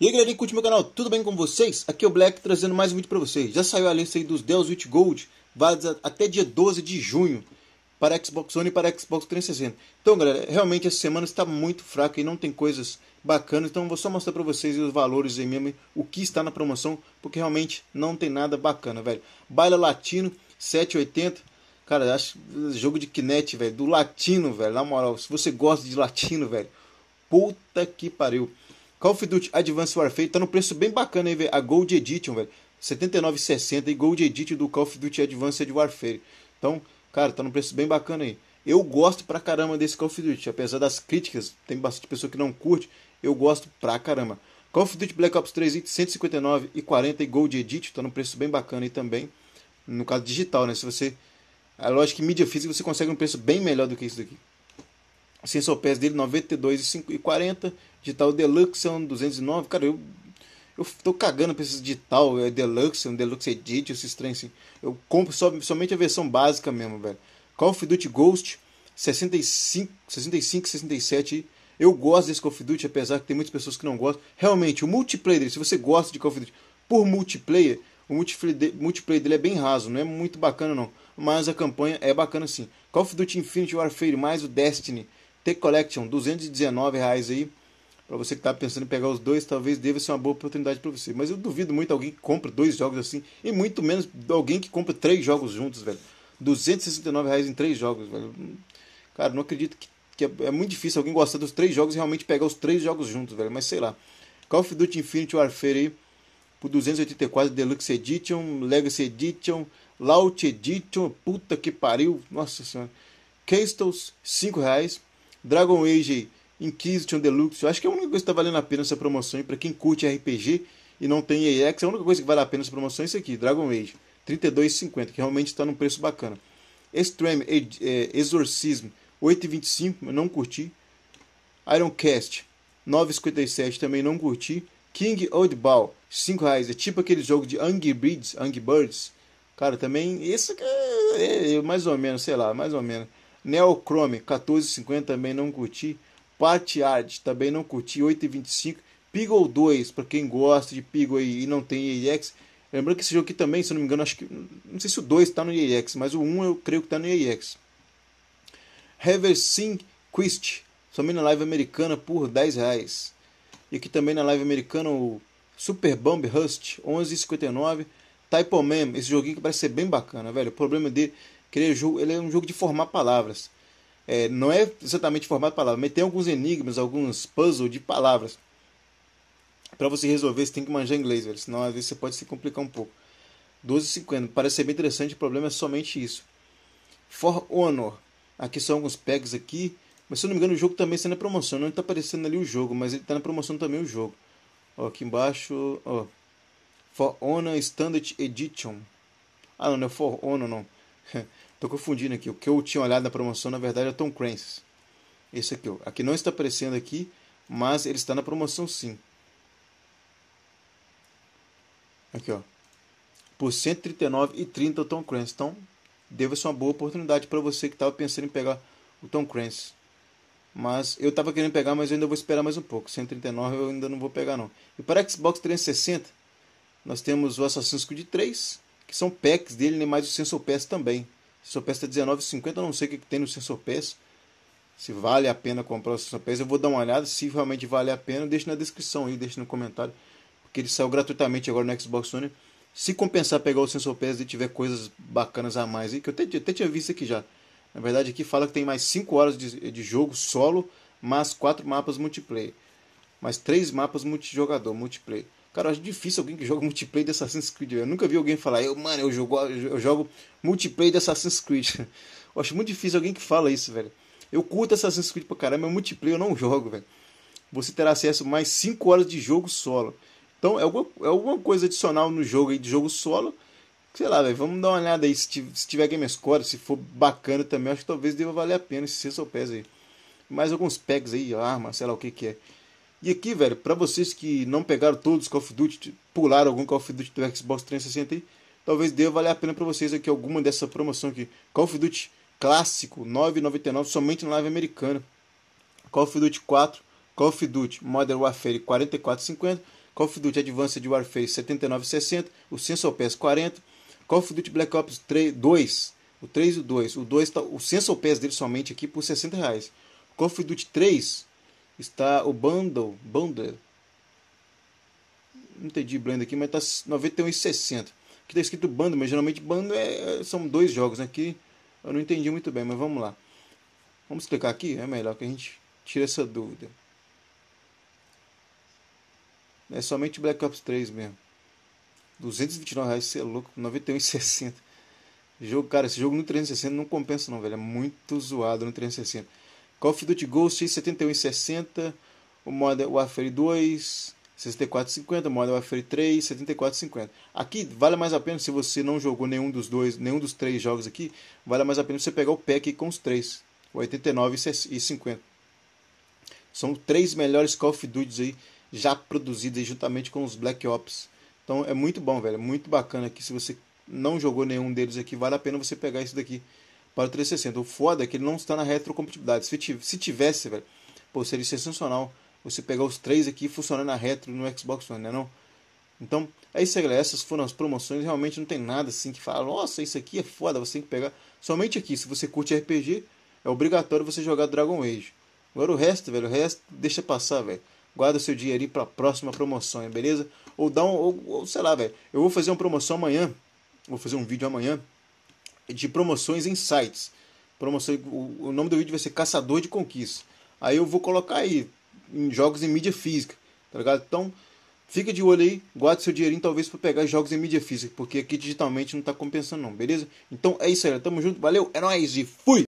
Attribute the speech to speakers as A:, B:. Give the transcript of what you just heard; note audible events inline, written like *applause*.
A: E aí galerinha curte meu canal, tudo bem com vocês? Aqui é o Black trazendo mais um vídeo para vocês. Já saiu a lista aí dos Dell's Witch Gold, válidos até dia 12 de junho para Xbox One e para Xbox 360. Então galera, realmente essa semana está muito fraca e não tem coisas bacanas, então vou só mostrar para vocês os valores aí mesmo, o que está na promoção, porque realmente não tem nada bacana, velho. Baila Latino, 7,80. Cara, acho jogo de Kinect, velho, do Latino, velho, na moral, se você gosta de Latino, velho, puta que pariu. Call of Duty Advanced Warfare tá no preço bem bacana aí, velho. A Gold Edition, velho. 79,60 e Gold Edition do Call of Duty Advanced Warfare. Então, cara, tá no preço bem bacana aí. Eu gosto pra caramba desse Call of Duty, apesar das críticas, tem bastante pessoa que não curte, eu gosto pra caramba. Call of Duty Black Ops 3 159,40 e Gold Edition, tá num preço bem bacana aí também. No caso digital, né? Se você. A lógica que mídia física você consegue um preço bem melhor do que isso daqui. Sensor PES dele 92,40 digital Deluxe 209. É cara, eu, eu tô cagando pra esses digital, é Deluxe, Deluxe Edit, esses trem assim. Eu compro só, somente a versão básica mesmo, velho. Call of Duty Ghost 65, 65 67. Eu gosto desse Call of Duty, apesar que tem muitas pessoas que não gostam. Realmente, o multiplayer dele, se você gosta de Call of Duty por multiplayer, o multiplayer dele é bem raso, não é muito bacana não. Mas a campanha é bacana sim. Call of Duty Infinity Warfare mais o Destiny T Collection, 219 reais aí. Para você que está pensando em pegar os dois, talvez deva ser uma boa oportunidade para você. Mas eu duvido muito alguém que compra dois jogos assim, e muito menos alguém que compra três jogos juntos, velho. 269 reais em três jogos, velho. Cara, não acredito que, que é, é, muito difícil alguém gostar dos três jogos e realmente pegar os três jogos juntos, velho. Mas sei lá. Call of Duty Infinity Warfare aí, por 284 Deluxe Edition, Legacy Edition, Launch Edition, puta que pariu, nossa senhora. Castles, 5 reais. Dragon Age Inquisition Deluxe. Eu acho que é a única coisa que está valendo a pena essa promoção. E para quem curte RPG e não tem EX, é a única coisa que vale a pena essa promoção é isso aqui: Dragon Age 32,50, que realmente está num preço bacana. Extreme é, Exorcism 8,25, não curti. Iron Cast, 9,57, também não curti. King Oddball 5 reais, é tipo aquele jogo de Angry Birds, Angry Birds. Cara, também esse é, é, é mais ou menos, sei lá, mais ou menos. Neochrome 14,50 também não curti. Patiade também não curti, 8,25. Pigol 2, para quem gosta de Pigol e não tem EX. Lembrando que esse jogo aqui também, se não me engano, acho que. Não sei se o 2 está no EX, mas o 1 eu creio que está no EX. Reversing Quist, também na live americana por 10 reais. E aqui também na live americana o Super Bomb Hust 11,59. Typo Mem, esse joguinho que parece ser bem bacana, velho. O problema dele, que é, jogo, ele é um jogo de formar palavras é, não é exatamente formato palavra, mas tem alguns enigmas, alguns puzzles de palavras. Para você resolver, você tem que manjar inglês, velho, senão às vezes você pode se complicar um pouco. 12,50, parece ser bem interessante, o problema é somente isso. For Honor, aqui são alguns packs aqui, mas se eu não me engano o jogo também está na promoção, não está aparecendo ali o jogo, mas ele está na promoção também o jogo. Ó, aqui embaixo, ó, For Honor Standard Edition. Ah, não, não é For Honor, não. *laughs* Tô confundindo aqui. O que eu tinha olhado na promoção, na verdade, é o Tom Clancy. Esse aqui, ó. Aqui não está aparecendo aqui, mas ele está na promoção sim. Aqui, ó. Por 139,30 o Tom Clancy. Então, deve ser uma boa oportunidade para você que estava pensando em pegar o Tom Clancy. Mas eu estava querendo pegar, mas eu ainda vou esperar mais um pouco. 139 eu ainda não vou pegar não. E para Xbox 360, nós temos o Assassin's Creed 3, que são packs dele, nem né, mais o Sensor Pass também. Sensor PES 19,50, eu não sei o que, tem no Sensor PES. Se vale a pena comprar o Sensor PES, eu vou dar uma olhada. Se realmente vale a pena, deixa na descrição aí, deixa no comentário. Porque ele saiu gratuitamente agora no Xbox One. Se compensar pegar o Sensor PES e tiver coisas bacanas a mais aí, que eu até, até tinha visto aqui já. Na verdade, aqui fala que tem mais 5 horas de, de jogo solo, mais 4 mapas multiplayer. Mais 3 mapas multijogador, multiplayer. Cara, eu acho difícil alguém que joga multiplayer de Assassin's Creed. Eu nunca vi alguém falar, eu, mano, eu jogo, eu jogo multiplayer de Assassin's Creed. *laughs* eu acho muito difícil alguém que fala isso, velho. Eu curto Assassin's Creed pra caramba, mas multiplayer eu não jogo, velho. Você terá acesso a mais 5 horas de jogo solo. Então, é alguma, é alguma coisa adicional no jogo aí de jogo solo. Sei lá, velho, vamos dar uma olhada aí. Se, se tiver Game Score, se for bacana também, acho que talvez deva valer a pena se você pés aí. Mais alguns packs aí, arma, sei lá o que que é. E aqui, velho, para vocês que não pegaram todos os Call of Duty, pularam algum Call of Duty do Xbox 360 aí, talvez deva valer a pena para vocês aqui alguma dessa promoção aqui. Call of Duty Clássico, 9,99 somente na live americana. Call of Duty 4, Call of Duty Modern Warfare 44,50, Call of Duty Advanced Warfare 79,60, o Sensor Pass 40, Call of Duty Black Ops 3, 2, o 3 e o 2, o 2 tá, o Sensor Pass dele somente aqui por 60 reais. Call of Duty 3 está o bundle, bundle. Não entendi Blender aqui, mas está 91,60. Aqui está escrito bundle, mas geralmente bundle é, é são dois jogos aqui. Né? Eu não entendi muito bem, mas vamos lá. Vamos clicar aqui, é melhor que a gente tire essa dúvida. É somente Black Ops 3 mesmo. 229 reais, você é louco, 91,60. Jogo, cara, esse jogo no 360 não compensa não, velho. É muito zoado no 360. Call of Duty Ghost 71,60, o Modern Warfare 2, 64,50, Modern Warfare 3, 74,50. Aqui vale mais a pena se você não jogou nenhum dos dois, nenhum dos três jogos aqui, vale mais a pena você pegar o pack com os três, 89,50. São três melhores Call of Duty aí já produzidos juntamente com os Black Ops. Então é muito bom, velho, é muito bacana aqui se você não jogou nenhum deles aqui, vale a pena você pegar isso daqui para o 360. O foda é que ele não está na retrocompatibilidade. Se tivesse, velho, pô, seria sensacional você pegar os três aqui e funcionar na retro no Xbox One, né não? Então, é isso aí, galera. Essas foram as promoções. Realmente não tem nada assim que fala, nossa, isso aqui é foda, você tem que pegar. Somente aqui, se você curte RPG, é obrigatório você jogar Dragon Age. Agora o resto, velho, o resto deixa passar, velho. Guarda seu seu aí pra próxima promoção, beleza? Ou dá um. Ou, ou sei lá, velho. Eu vou fazer uma promoção amanhã. Vou fazer um vídeo amanhã de promoções em sites. Promoção, o, nome do vídeo vai ser Caçador de Conquistas. Aí eu vou colocar aí, em jogos em mídia física, tá ligado? Então, fica de olho aí, guarde seu dinheirinho talvez para pegar jogos em mídia física, porque aqui digitalmente não tá compensando não, beleza? Então é isso aí, tamo junto, valeu, é nóis e fui!